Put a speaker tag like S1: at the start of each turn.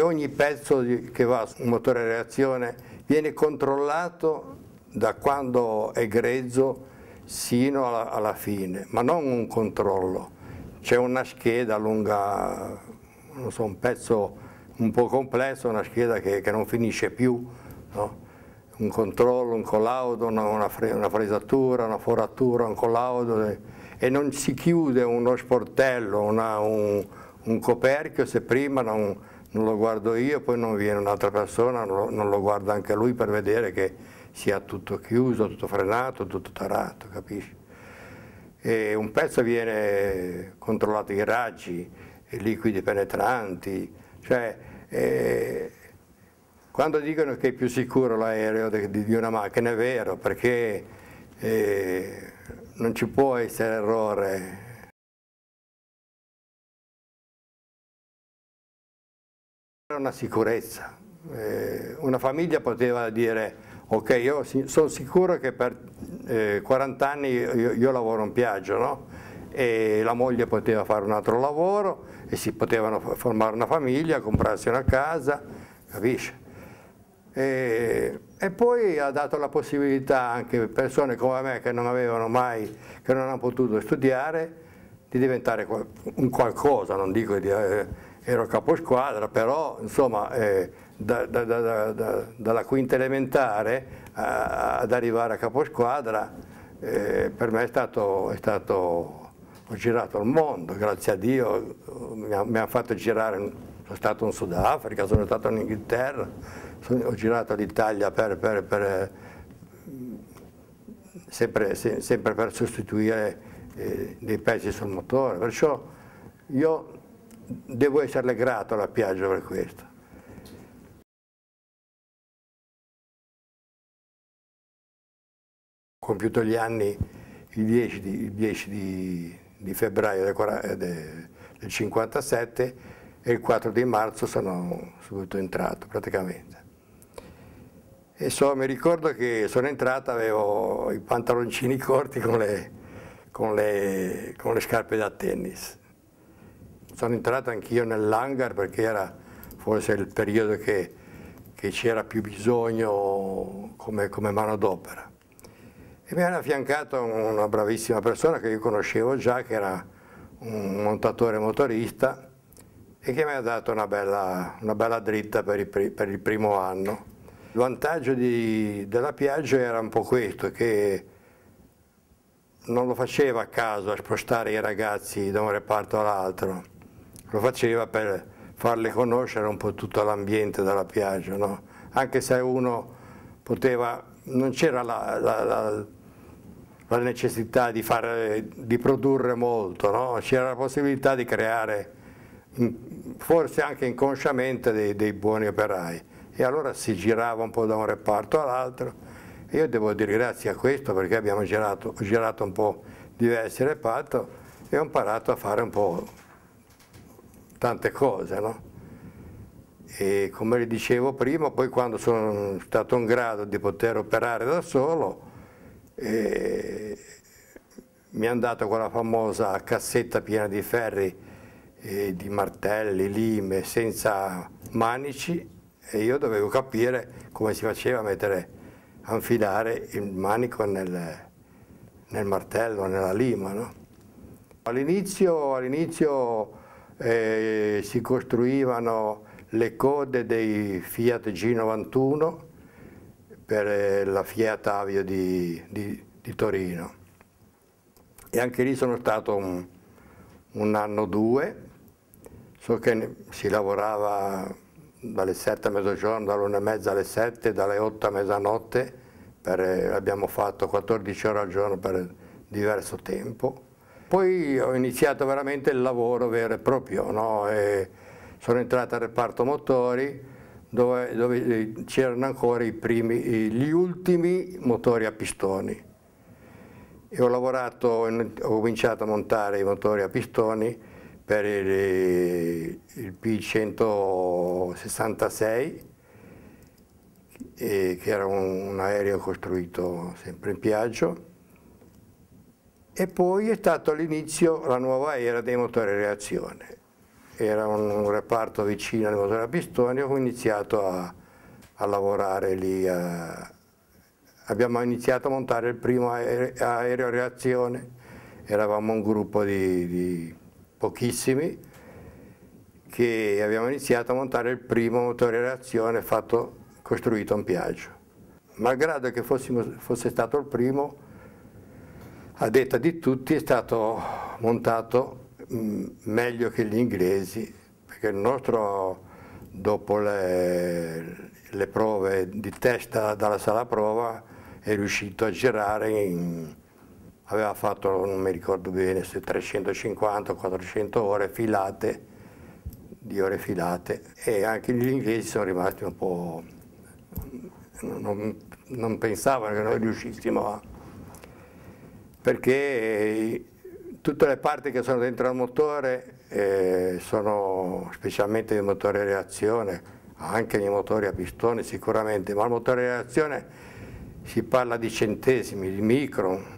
S1: Ogni pezzo che va su un motore a reazione viene controllato da quando è grezzo sino alla, alla fine, ma non un controllo. C'è una scheda lunga, so, un pezzo un po' complesso, una scheda che, che non finisce più. No? un controllo, un collaudo, una, una, una, fresatura, una foratura, un collaudo e non si chiude uno sportello, una, un, un, coperchio se prima non, non lo guardo io, poi non viene un'altra persona, non lo, non lo, guarda anche lui per vedere che sia tutto chiuso, tutto frenato, tutto tarato, capisci? E un pezzo viene controllato i raggi, i liquidi penetranti, cioè eh, quando dicono che è più sicuro l'aereo di, di, una macchina è vero perché eh, non ci può essere errore Era una sicurezza, eh, una famiglia poteva dire ok io sono sicuro che per eh, 40 anni io, io, lavoro in piaggio no? e la moglie poteva fare un altro lavoro e si potevano formare una famiglia, comprarsi una casa, capisci? E, e poi ha dato la possibilità anche a persone come me che non avevano mai, che non hanno potuto studiare, di diventare un qualcosa, non dico di... Eh, ero caposquadra, però insomma eh, da, da, da, dalla quinta elementare a, ad arrivare a caposquadra eh, per me è stato, è stato, ho girato il mondo, grazie a Dio mi, ha, mi hanno fatto girare, sono stato in Sudafrica, sono stato in Inghilterra, sono, ho girato l'Italia per, per, per, sempre, se, sempre, per sostituire eh, dei pezzi sul motore, perciò io devo esserle grato alla Piaggio per questo. Ho compiuto gli anni il 10 di, il 10 di, di febbraio del, 1957 eh, e il 4 di marzo sono subito entrato praticamente. E so, mi ricordo che sono entrato, avevo i pantaloncini corti con le, con le, con le scarpe da tennis sono entrato anch'io nell'hangar perché era forse il periodo che, c'era più bisogno come, come d'opera. E mi hanno affiancato una bravissima persona che io conoscevo già, che era un montatore motorista e che mi ha dato una bella, una bella dritta per il, per il, primo anno. Il vantaggio di, della Piaggio era un po' questo, che non lo faceva a caso a spostare i ragazzi da un reparto all'altro, lo faceva per farle conoscere un po' tutto l'ambiente della piaggia, no? anche se uno poteva, non c'era la, la, la, la, necessità di, fare, di produrre molto, no? c'era la possibilità di creare forse anche inconsciamente dei, dei, buoni operai e allora si girava un po' da un reparto all'altro e io devo dire grazie a questo perché abbiamo girato, girato un po' diversi reparti e ho imparato a fare un po' tante cose, no? E come le dicevo prima, poi quando sono stato in grado di poter operare da solo, eh, mi hanno dato quella famosa cassetta piena di ferri, eh, di martelli, lime, senza manici e io dovevo capire come si faceva a mettere, a infilare il manico nel, nel martello, nella lima. No? All'inizio all eh, si costruivano le code dei Fiat G91 per eh, la Fiat Avio di, di, di Torino e anche lì sono stato un, un anno o due, so che si lavorava dalle 7 a mezzogiorno, dalle 1 e mezza alle 7, dalle 8 a mezzanotte, per, eh, abbiamo fatto 14 ore al giorno per diverso tempo poi ho iniziato veramente il lavoro vero e proprio, no? e sono entrato al reparto motori dove, dove eh, c'erano ancora primi, gli ultimi motori a pistoni. E ho lavorato, ho cominciato a montare i motori a pistoni per il, eh, il P166 eh, che era un, un aereo costruito sempre in Piaggio e poi è stato all'inizio la nuova era dei motori a reazione. Era un reparto vicino al motore a pistone, ho iniziato a, a lavorare lì, a, abbiamo iniziato a montare il primo aereo a reazione, eravamo un gruppo di, di pochissimi che abbiamo iniziato a montare il primo motore a reazione fatto, costruito in Piaggio. Malgrado che fossimo, fosse stato il primo, a detta di tutti è stato montato mm, meglio che gli inglesi, perché il nostro dopo le, le prove di testa dalla sala prova è riuscito a girare in, aveva fatto, non mi ricordo bene, se 350 o 400 ore filate, di ore filate, e anche gli inglesi sono rimasti un po'... non, non pensavano che noi riuscissimo a perché eh, tutte le parti che sono dentro al motore eh, sono specialmente il motore a reazione, anche nei motori a pistone sicuramente, ma il motore a reazione si parla di centesimi, di micron,